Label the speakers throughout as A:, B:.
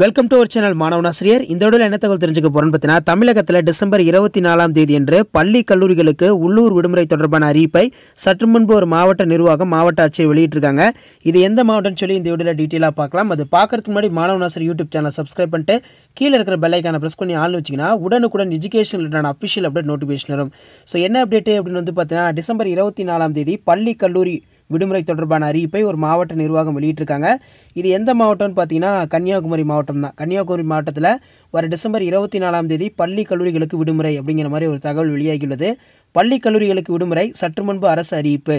A: welcome to our channel மாணவனாசிரியர் இந்த உடல் என்ன தகவல் தெரிஞ்சுக்க போறோம்னு பார்த்தீங்கன்னா தமிழகத்தில் டிசம்பர் இருபத்தி நாலாம் தேதி என்று பள்ளி கல்லூரிகளுக்கு உள்ளூர் விடுமுறை தொடர்பான அறிவிப்பை சற்று முன்பு ஒரு மாவட்ட நிர்வாகம் மாவட்ட ஆட்சியர் வெளியிட்டிருக்காங்க இது எந்த மாவட்டம்னு சொல்லி இந்த வீடியோவில் டீட்டெயிலாக பார்க்கலாம் அது பார்க்கறதுக்கு முன்னாடி மாணவனாசிரியர் யூடியூப் சேனல் சப்ஸ்கிரைப் பண்ணிட்டு கீழே இருக்கிற பெல்லைக்கான ப்ரெஸ் பண்ணி ஆள் வச்சிங்கன்னா உடனுக்குடன் எஜுகேஷன் அஃபிஷியல் அப்டேட் நோட்டிஃபிகேஷன் வரும் ஸோ என்ன அப்டேட்டு அப்படின்னு வந்து பார்த்தீங்கன்னா டிசம்பர் இருபத்தி நாலாம் தேதி பள்ளி கல்லூரி விடுமுறை தொடர்பான அறிவிப்பை ஒரு மாவட்ட நிர்வாகம் வெளியிட்டிருக்காங்க இது எந்த மாவட்டம்னு பார்த்தீங்கன்னா கன்னியாகுமரி மாவட்டம் தான் கன்னியாகுமரி மாவட்டத்தில் வர டிசம்பர் இருபத்தி நாலாம் தேதி பள்ளி கல்லூரிகளுக்கு விடுமுறை அப்படிங்கிற மாதிரி ஒரு தகவல் வெளியாகியுள்ளது பள்ளி கல்லூரிகளுக்கு விடுமுறை சற்று முன்பு அரசு அறிவிப்பு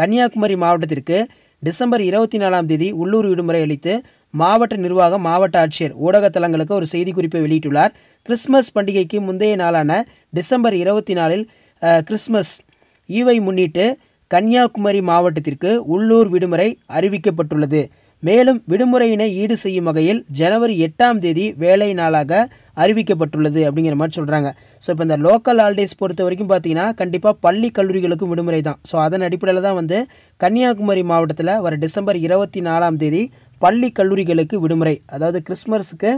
A: கன்னியாகுமரி மாவட்டத்திற்கு டிசம்பர் இருபத்தி நாலாம் தேதி உள்ளூர் விடுமுறை அளித்து மாவட்ட நிர்வாகம் மாவட்ட ஆட்சியர் ஊடக ஒரு செய்திக்குறிப்பை வெளியிட்டுள்ளார் கிறிஸ்மஸ் பண்டிகைக்கு முந்தைய நாளான டிசம்பர் இருபத்தி நாலில் கிறிஸ்மஸ் ஈவை முன்னிட்டு கன்னியாகுமரி மாவட்டத்திற்கு உள்ளூர் விடுமுறை அறிவிக்கப்பட்டுள்ளது மேலும் விடுமுறையினை ஈடு செய்யும் வகையில் ஜனவரி எட்டாம் தேதி வேலை நாளாக அறிவிக்கப்பட்டுள்ளது அப்படிங்கிற மாதிரி சொல்கிறாங்க ஸோ இப்போ இந்த லோக்கல் ஹாலிடேஸ் பொறுத்த வரைக்கும் பார்த்தீங்கன்னா கண்டிப்பாக பள்ளி கல்லூரிகளுக்கும் விடுமுறை தான் ஸோ அதன் அடிப்படையில் தான் வந்து கன்னியாகுமரி மாவட்டத்தில் வர டிசம்பர் இருபத்தி நாலாம் தேதி பள்ளி கல்லூரிகளுக்கு விடுமுறை அதாவது கிறிஸ்மஸுக்கு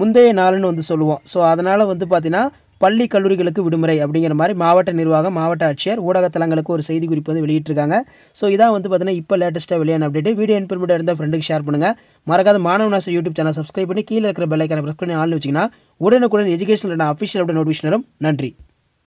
A: முந்தைய நாள்னு வந்து சொல்லுவோம் ஸோ அதனால் வந்து பார்த்திங்கன்னா பள்ளி கல்லூரிகளுக்கு விடுமுறை அப்படிங்கிற மாதிரி மாவட்ட நிர்வாகம் மாவட்ட ஆட்சியர் ஊடகத்தலங்களுக்கு ஒரு செய்தி குறிப்பு வந்து வெளியிட்டிருக்காங்க ஸோ இதான் வந்து பார்த்தீங்கன்னா இப்போ லேட்டஸ்ட்டாக வெளியான அப்டேட் வீடியோ என்பர்மெண்ட் இருந்தால் ஃப்ரெண்டுக்கு ஷேர் பண்ணுங்கள் மறக்காத மாணவ நாசர் யூடியூப் சேனல் சப்ஸ்கிரைப் பண்ணி கீழே இருக்கிற பெல்லைக்கான ப்ரெஸ் பண்ணி ஆள் வச்சிங்கன்னா உடனுக்குடன் எஜுகேஷன் அஃபிஷியல் அப்டேட் நோட்டிஃபிகேஷன் நன்றி